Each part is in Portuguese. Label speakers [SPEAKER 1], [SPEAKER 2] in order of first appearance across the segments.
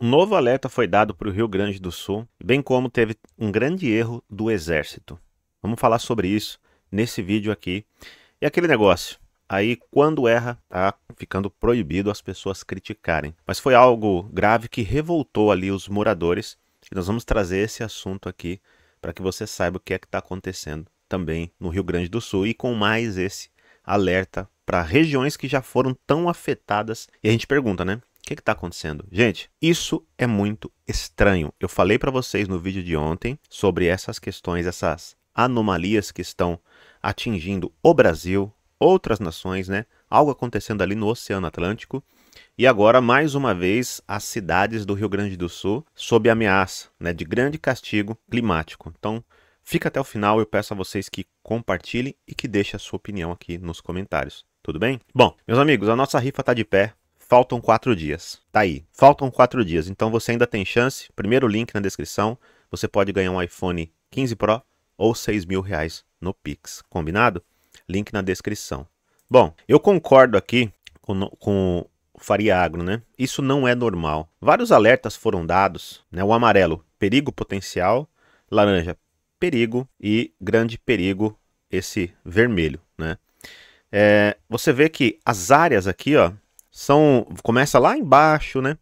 [SPEAKER 1] Um novo alerta foi dado para o Rio Grande do Sul, bem como teve um grande erro do Exército. Vamos falar sobre isso nesse vídeo aqui. E aquele negócio, aí quando erra, tá ficando proibido as pessoas criticarem. Mas foi algo grave que revoltou ali os moradores. E nós vamos trazer esse assunto aqui para que você saiba o que é que está acontecendo também no Rio Grande do Sul e com mais esse alerta para regiões que já foram tão afetadas. E a gente pergunta, né? O que está acontecendo? Gente, isso é muito estranho. Eu falei para vocês no vídeo de ontem sobre essas questões, essas anomalias que estão atingindo o Brasil, outras nações, né? Algo acontecendo ali no Oceano Atlântico. E agora, mais uma vez, as cidades do Rio Grande do Sul sob ameaça né, de grande castigo climático. Então, fica até o final. Eu peço a vocês que compartilhem e que deixem a sua opinião aqui nos comentários. Tudo bem? Bom, meus amigos, a nossa rifa está de pé. Faltam quatro dias. Tá aí. Faltam quatro dias. Então você ainda tem chance. Primeiro link na descrição. Você pode ganhar um iPhone 15 Pro ou 6 mil reais no Pix. Combinado? Link na descrição. Bom, eu concordo aqui com, com o Faria Agro, né? Isso não é normal. Vários alertas foram dados, né? O amarelo, perigo potencial, laranja, perigo e grande perigo esse vermelho, né? é, você vê que as áreas aqui, ó, são começa lá embaixo, né,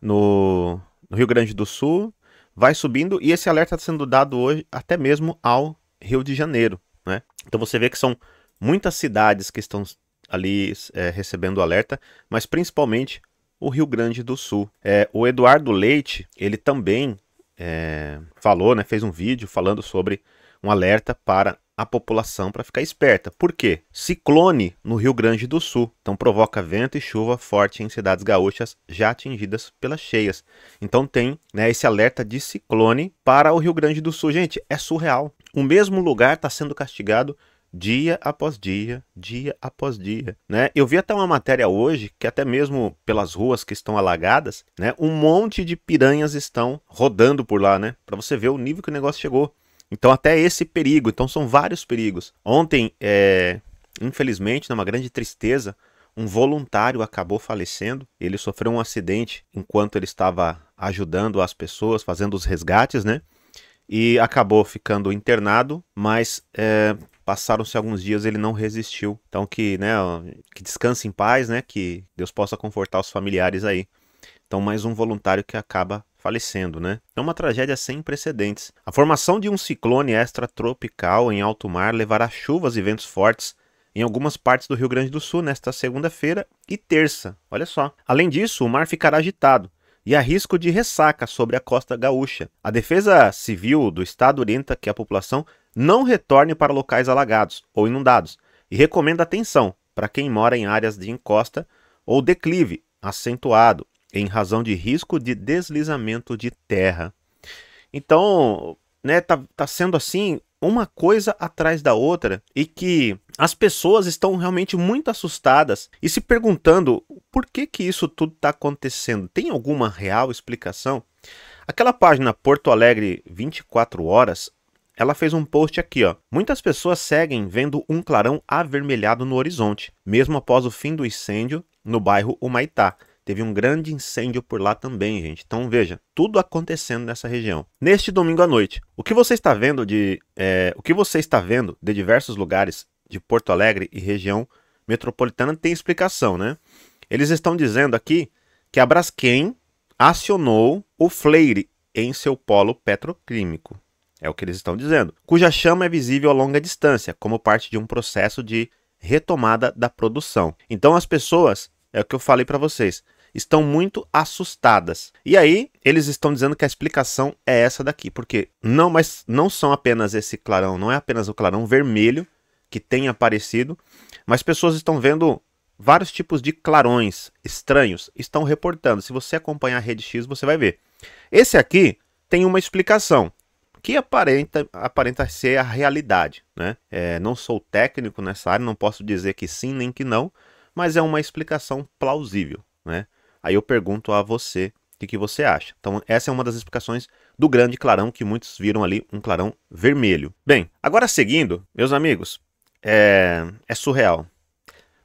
[SPEAKER 1] no, no Rio Grande do Sul, vai subindo e esse alerta está sendo dado hoje até mesmo ao Rio de Janeiro, né? Então você vê que são muitas cidades que estão ali é, recebendo alerta, mas principalmente o Rio Grande do Sul. É, o Eduardo Leite, ele também é, falou, né, fez um vídeo falando sobre um alerta para a população para ficar esperta. Por quê? Ciclone no Rio Grande do Sul. Então provoca vento e chuva forte em cidades gaúchas já atingidas pelas cheias. Então tem né, esse alerta de ciclone para o Rio Grande do Sul. Gente, é surreal. O mesmo lugar está sendo castigado dia após dia, dia após dia, né? Eu vi até uma matéria hoje que até mesmo pelas ruas que estão alagadas, né, um monte de piranhas estão rodando por lá, né? Para você ver o nível que o negócio chegou. Então, até esse perigo. Então, são vários perigos. Ontem, é, infelizmente, numa né, grande tristeza, um voluntário acabou falecendo. Ele sofreu um acidente enquanto ele estava ajudando as pessoas, fazendo os resgates, né? E acabou ficando internado, mas é, passaram-se alguns dias ele não resistiu. Então que, né, que descanse em paz, né? Que Deus possa confortar os familiares aí. Então mais um voluntário que acaba falecendo, né? É uma tragédia sem precedentes. A formação de um ciclone extratropical em alto mar levará chuvas e ventos fortes em algumas partes do Rio Grande do Sul nesta segunda-feira e terça. Olha só. Além disso, o mar ficará agitado e há risco de ressaca sobre a costa gaúcha. A Defesa Civil do Estado orienta que a população não retorne para locais alagados ou inundados e recomenda atenção para quem mora em áreas de encosta ou declive acentuado em razão de risco de deslizamento de terra. Então, né, tá, tá sendo assim uma coisa atrás da outra e que as pessoas estão realmente muito assustadas e se perguntando por que que isso tudo está acontecendo. Tem alguma real explicação? Aquela página Porto Alegre 24 horas, ela fez um post aqui, ó. Muitas pessoas seguem vendo um clarão avermelhado no horizonte, mesmo após o fim do incêndio no bairro Humaitá. Teve um grande incêndio por lá também, gente. Então veja, tudo acontecendo nessa região. Neste domingo à noite, o que você está vendo de, é, o que você está vendo de diversos lugares de Porto Alegre e região metropolitana tem explicação, né? Eles estão dizendo aqui que a Braskem acionou o Fleire em seu polo petroquímico. É o que eles estão dizendo. Cuja chama é visível a longa distância, como parte de um processo de retomada da produção. Então as pessoas, é o que eu falei para vocês, estão muito assustadas. E aí, eles estão dizendo que a explicação é essa daqui, porque não, mas não são apenas esse clarão, não é apenas o clarão vermelho que tem aparecido, mas pessoas estão vendo vários tipos de clarões estranhos, estão reportando. Se você acompanhar a rede X, você vai ver. Esse aqui tem uma explicação que aparenta, aparenta ser a realidade. Né? É, não sou técnico nessa área, não posso dizer que sim nem que não, mas é uma explicação plausível. Né? Aí eu pergunto a você o que, que você acha. Então, essa é uma das explicações do grande clarão que muitos viram ali, um clarão vermelho. Bem, agora seguindo, meus amigos, é, é surreal.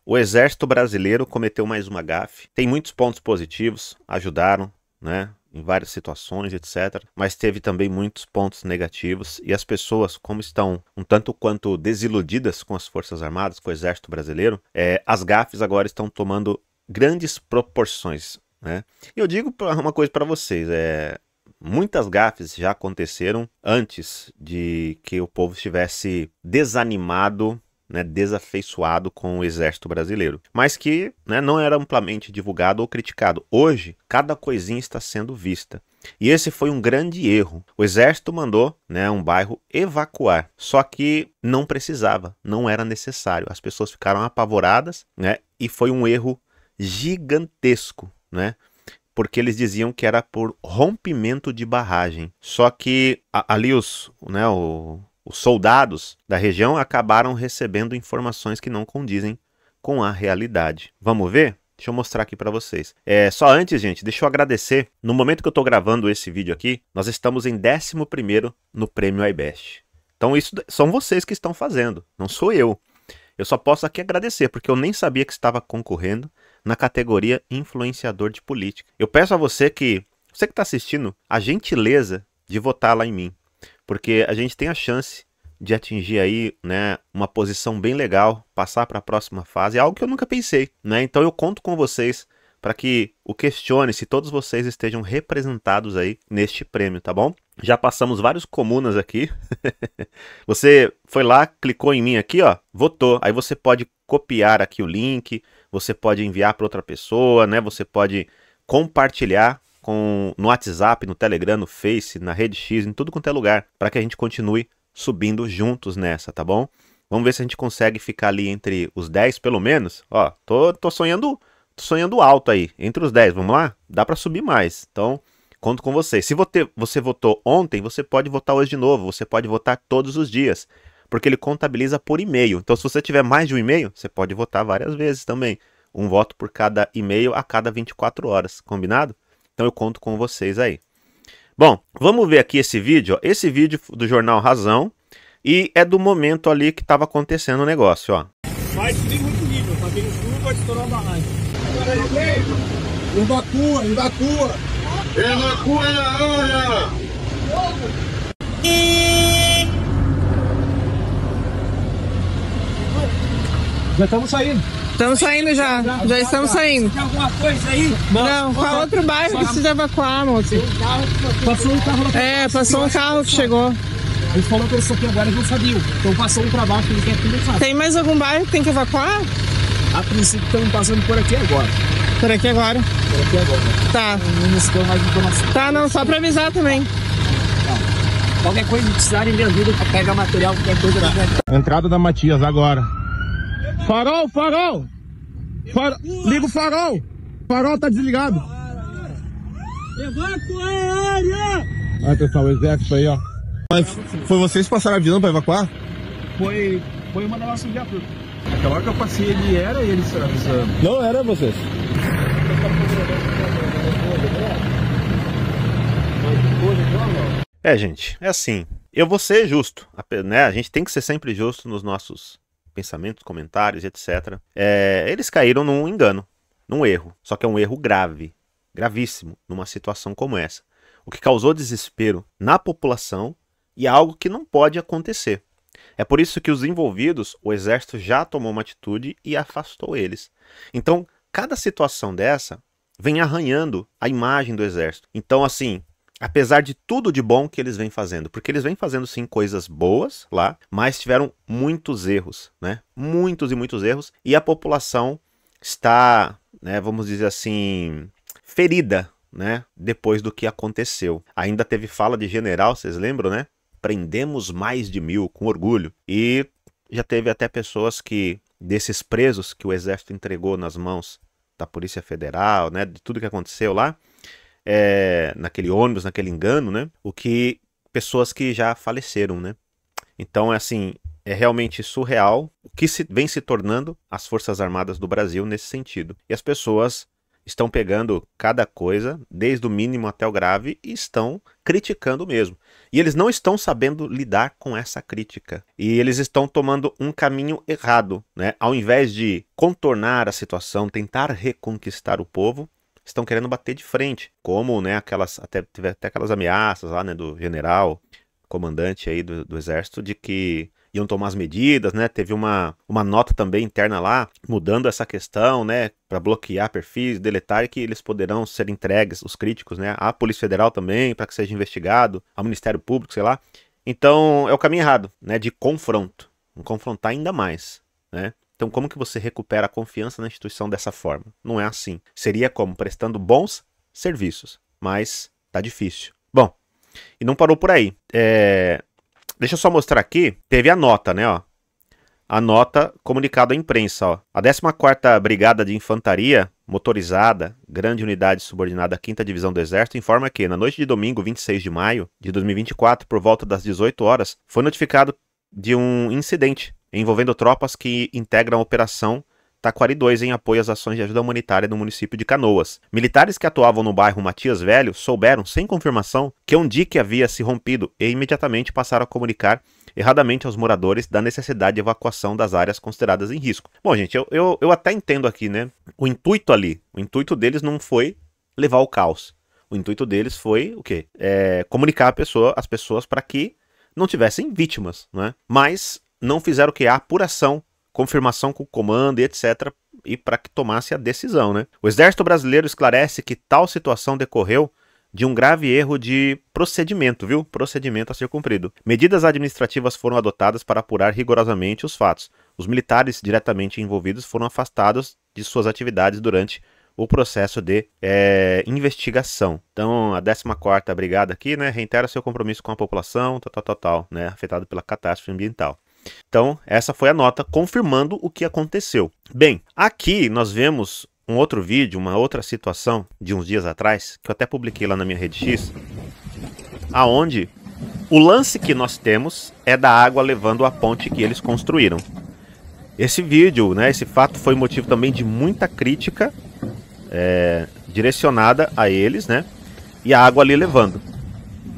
[SPEAKER 1] O exército brasileiro cometeu mais uma gafe. Tem muitos pontos positivos, ajudaram, né? em várias situações, etc. Mas teve também muitos pontos negativos e as pessoas, como estão um tanto quanto desiludidas com as Forças Armadas, com o Exército Brasileiro, é, as gafes agora estão tomando grandes proporções. Né? E eu digo uma coisa para vocês: é, muitas gafes já aconteceram antes de que o povo estivesse desanimado né, desafeiçoado com o exército brasileiro, mas que né, não era amplamente divulgado ou criticado. Hoje, cada coisinha está sendo vista. E esse foi um grande erro. O exército mandou né, um bairro evacuar, só que não precisava, não era necessário. As pessoas ficaram apavoradas né, e foi um erro gigantesco, né? Porque eles diziam que era por rompimento de barragem. Só que a, ali os, né, o, os soldados da região acabaram recebendo informações que não condizem com a realidade. Vamos ver? Deixa eu mostrar aqui para vocês. É, só antes, gente, deixa eu agradecer. No momento que eu estou gravando esse vídeo aqui, nós estamos em 11º no Prêmio iBest. Então isso são vocês que estão fazendo, não sou eu. Eu só posso aqui agradecer, porque eu nem sabia que estava concorrendo na categoria influenciador de política. Eu peço a você que, você que está assistindo, a gentileza de votar lá em mim, porque a gente tem a chance de atingir aí, né, uma posição bem legal, passar para a próxima fase, é algo que eu nunca pensei, né? Então eu conto com vocês para que o questione se todos vocês estejam representados aí neste prêmio, tá bom? Já passamos vários comunas aqui. você foi lá, clicou em mim aqui, ó, votou. Aí você pode copiar aqui o link, você pode enviar para outra pessoa, né? Você pode compartilhar com no WhatsApp, no Telegram, no Face, na rede X, em tudo quanto é lugar, para que a gente continue subindo juntos nessa, tá bom? Vamos ver se a gente consegue ficar ali entre os 10 pelo menos. Ó, tô, tô sonhando, tô sonhando alto aí, entre os 10, vamos lá? Dá para subir mais. Então, conto com você. Se você, você votou ontem, você pode votar hoje de novo, você pode votar todos os dias porque ele contabiliza por e-mail. Então, se você tiver mais de um e-mail, você pode votar várias vezes também. Um voto por cada e-mail a cada 24 horas, combinado? Então, eu conto com vocês aí. Bom, vamos ver aqui esse vídeo. Ó. Esse vídeo do jornal Razão e é do momento ali que estava acontecendo o negócio. Ó. Vai subir muito nível, tá vindo tudo, vai estourar a barragem. Embatua, embatua! Embatua na área! Já estamos saindo. Estamos saindo já. Já, já estamos já. saindo. Tem alguma coisa aí? Não, não qual outro bairro que precisa evacuar, moço? Passou um carro É, passou um carro que chegou. Ele falou que eles aqui agora não sabiam. Então passou um trabalho baixo, eles têm aqui não Tem mais algum bairro que tem que evacuar? A princípio estamos passando por aqui agora. Por aqui agora? Por aqui agora. Tá. Não nos mais informação. Tá, não, só para avisar também. Qualquer coisa precisarem de ajuda pra pegar material, qualquer coisa. Né? Entrada da Matias agora. Farol, farol! farol. Liga o farol! Farol tá desligado! Evacua a área! pessoal, o exército aí, ó. Mas foi vocês que passaram avisando pra evacuar? Foi, foi uma da nossa viatura. Aquela hora que eu passei, ele era ele avisando. Não, era vocês. É, gente, é assim. Eu vou ser justo, né? A gente tem que ser sempre justo nos nossos pensamentos, comentários, etc. É, eh, eles caíram num engano, num erro. Só que é um erro grave, gravíssimo, numa situação como essa. O que causou desespero na população e algo que não pode acontecer. É por isso que os envolvidos, o exército já tomou uma atitude e afastou eles. Então, cada situação dessa vem arranhando a imagem do exército. Então, assim, apesar de tudo de bom que eles vêm fazendo, porque eles vêm fazendo sim coisas boas lá, mas tiveram muitos erros, né? Muitos e muitos erros e a população está, né, vamos dizer assim, ferida, né, depois do que aconteceu. Ainda teve fala de general, vocês lembram, né? Prendemos mais de mil com orgulho e já teve até pessoas que desses presos que o exército entregou nas mãos da Polícia Federal, né, de tudo que aconteceu lá, é, naquele ônibus, naquele engano, né? O que pessoas que já faleceram, né? Então, é assim, é realmente surreal o que se, vem se tornando as Forças Armadas do Brasil nesse sentido. E as pessoas estão pegando cada coisa, desde o mínimo até o grave, e estão criticando mesmo. E eles não estão sabendo lidar com essa crítica. E eles estão tomando um caminho errado, né? Ao invés de contornar a situação, tentar reconquistar o povo, estão querendo bater de frente, como, né, aquelas, até, teve até aquelas ameaças lá, né, do general, comandante aí do, do exército, de que iam tomar as medidas, né? Teve uma, uma nota também interna lá, mudando essa questão, né? Para bloquear perfis, deletar, e que eles poderão ser entregues, os críticos, né? À Polícia Federal também, para que seja investigado, ao Ministério Público, sei lá. Então, é o caminho errado, né? De confronto. confrontar ainda mais, né? Então, como que você recupera a confiança na instituição dessa forma? Não é assim. Seria como prestando bons serviços, mas tá difícil. Bom, e não parou por aí. É... Deixa eu só mostrar aqui. Teve a nota, né? Ó. A nota comunicada à imprensa. Ó. A 14 Brigada de Infantaria Motorizada, Grande Unidade Subordinada à 5 Divisão do Exército, informa que, na noite de domingo, 26 de maio de 2024, por volta das 18 horas, foi notificado de um incidente envolvendo tropas que integram a operação Taquari 2 em apoio às ações de ajuda humanitária no município de Canoas. Militares que atuavam no bairro Matias Velho souberam, sem confirmação, que um dique havia se rompido e imediatamente passaram a comunicar erradamente aos moradores da necessidade de evacuação das áreas consideradas em risco. Bom, gente, eu, eu, eu até entendo aqui, né? O intuito ali, o intuito deles não foi levar o caos. O intuito deles foi o quê? É, comunicar pessoa, as pessoas para que não tivessem vítimas, né? Mas não fizeram o que? A apuração, confirmação com o comando e etc. E para que tomasse a decisão. Né? O Exército Brasileiro esclarece que tal situação decorreu de um grave erro de procedimento, viu? Procedimento a ser cumprido. Medidas administrativas foram adotadas para apurar rigorosamente os fatos. Os militares diretamente envolvidos foram afastados de suas atividades durante o processo de é, investigação. Então, a 14 Brigada aqui, né, reitera seu compromisso com a população, tal, tal, tal, tal, né, afetado pela catástrofe ambiental. Então, essa foi a nota confirmando o que aconteceu. Bem, aqui nós vemos um outro vídeo, uma outra situação de uns dias atrás, que eu até publiquei lá na minha rede X, aonde o lance que nós temos é da água levando a ponte que eles construíram. Esse vídeo, né, esse fato foi motivo também de muita crítica é, direcionada a eles, né? E a água ali levando.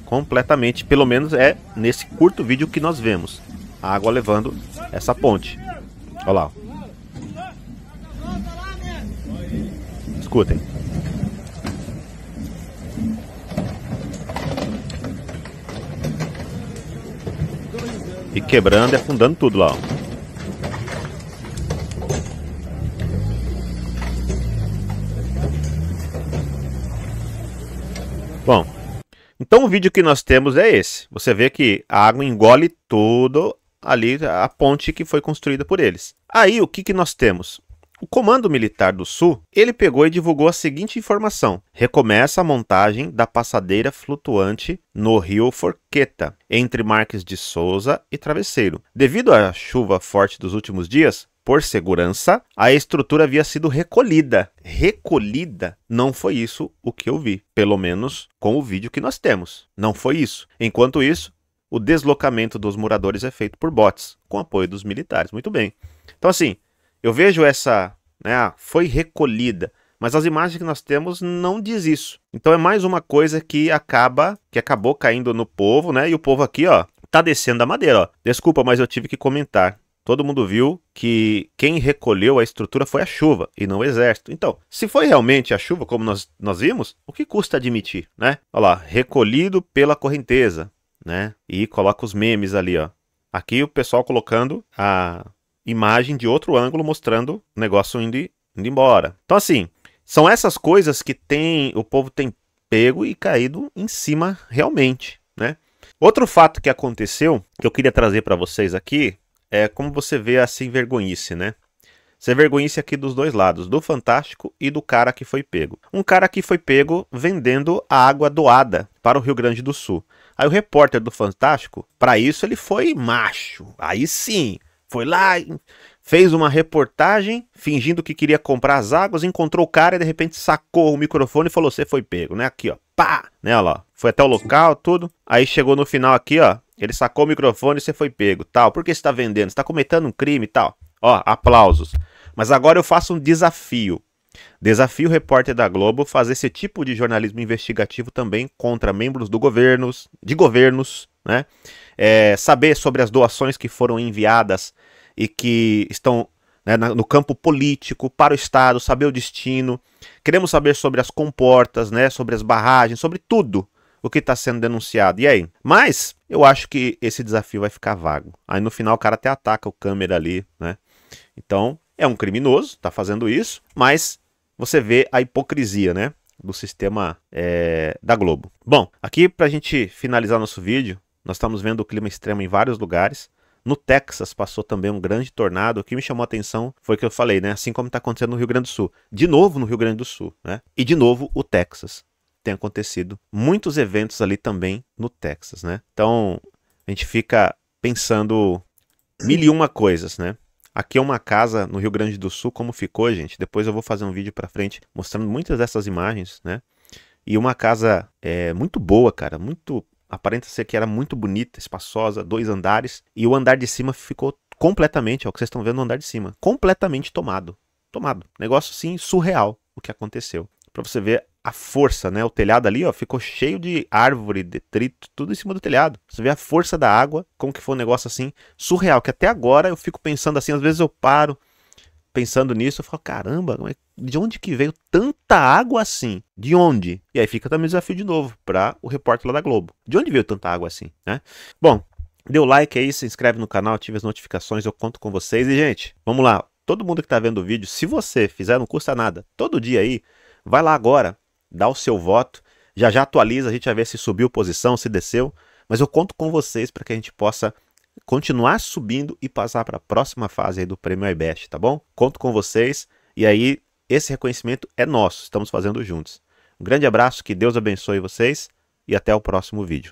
[SPEAKER 1] Completamente, pelo menos é nesse curto vídeo que nós vemos a água levando essa ponte. Olha lá. Escutem. E quebrando e afundando tudo lá. Bom, então o vídeo que nós temos é esse. Você vê que a água engole todo ali a ponte que foi construída por eles. Aí o que, que nós temos? O Comando Militar do Sul, ele pegou e divulgou a seguinte informação: recomeça a montagem da passadeira flutuante no Rio Forqueta, entre Marques de Souza e Travesseiro. Devido à chuva forte dos últimos dias, por segurança, a estrutura havia sido recolhida. Recolhida não foi isso o que eu vi, pelo menos com o vídeo que nós temos. Não foi isso. Enquanto isso, o deslocamento dos moradores é feito por bots, com apoio dos militares. Muito bem. Então, assim, eu vejo essa. Né, ah, foi recolhida. Mas as imagens que nós temos não diz isso. Então é mais uma coisa que acaba, que acabou caindo no povo, né? E o povo aqui, ó, tá descendo a madeira, ó. Desculpa, mas eu tive que comentar. Todo mundo viu que quem recolheu a estrutura foi a chuva e não o exército. Então, se foi realmente a chuva, como nós, nós vimos, o que custa admitir, né? Olha lá, recolhido pela correnteza, né? E coloca os memes ali, ó. Aqui o pessoal colocando a imagem de outro ângulo mostrando o negócio indo, indo embora. Então, assim, são essas coisas que tem o povo tem pego e caído em cima realmente, né? Outro fato que aconteceu que eu queria trazer para vocês aqui é como você vê essa envergonhice, né? Você vergonhice aqui dos dois lados, do Fantástico e do cara que foi pego. Um cara que foi pego vendendo a água doada para o Rio Grande do Sul. Aí o repórter do Fantástico, para isso ele foi macho. Aí sim, foi lá, fez uma reportagem fingindo que queria comprar as águas, encontrou o cara e de repente sacou o microfone e falou: "Você foi pego, né? Aqui, ó. Pá!" Né, ó Foi até o local, tudo. Aí chegou no final aqui, ó, ele sacou o microfone e você foi pego, tal. Por que você tá vendendo? Você tá cometendo um crime e tal. Ó, aplausos. Mas agora eu faço um desafio. Desafio o repórter da Globo fazer esse tipo de jornalismo investigativo também contra membros do governos, de governos, né? É, saber sobre as doações que foram enviadas e que estão né, no campo político para o Estado, saber o destino. Queremos saber sobre as comportas, né? Sobre as barragens, sobre tudo o que está sendo denunciado. E aí? Mas eu acho que esse desafio vai ficar vago. Aí no final o cara até ataca o câmera ali, né? Então, é um criminoso, está fazendo isso, mas você vê a hipocrisia, né? Do sistema é, da Globo. Bom, aqui para a gente finalizar nosso vídeo, nós estamos vendo o clima extremo em vários lugares. No Texas passou também um grande tornado. O que me chamou a atenção foi o que eu falei, né? Assim como está acontecendo no Rio Grande do Sul. De novo no Rio Grande do Sul, né? E de novo o Texas. Tem acontecido muitos eventos ali também no Texas, né? Então a gente fica pensando mil e uma coisas, né? Aqui é uma casa no Rio Grande do Sul, como ficou, gente. Depois eu vou fazer um vídeo para frente mostrando muitas dessas imagens, né? E uma casa é, muito boa, cara, muito aparenta ser que era muito bonita, espaçosa, dois andares, e o andar de cima ficou completamente, é o que vocês estão vendo no andar de cima, completamente tomado. Tomado. Negócio sim surreal o que aconteceu. Para você ver a força, né? O telhado ali, ó, ficou cheio de árvore, detrito, tudo em cima do telhado. Você vê a força da água, como que foi um negócio assim surreal, que até agora eu fico pensando assim, às vezes eu paro pensando nisso, eu falo, caramba, de onde que veio tanta água assim? De onde? E aí fica também o desafio de novo para o repórter lá da Globo. De onde veio tanta água assim, né? Bom, deu like aí, se inscreve no canal, ative as notificações, eu conto com vocês. E, gente, vamos lá. Todo mundo que está vendo o vídeo, se você fizer, não custa nada. Todo dia aí, vai lá agora, dá o seu voto. Já já atualiza, a gente vai ver se subiu posição, se desceu. Mas eu conto com vocês para que a gente possa continuar subindo e passar para a próxima fase do Prêmio iBest, tá bom? Conto com vocês e aí esse reconhecimento é nosso, estamos fazendo juntos. Um grande abraço, que Deus abençoe vocês e até o próximo vídeo.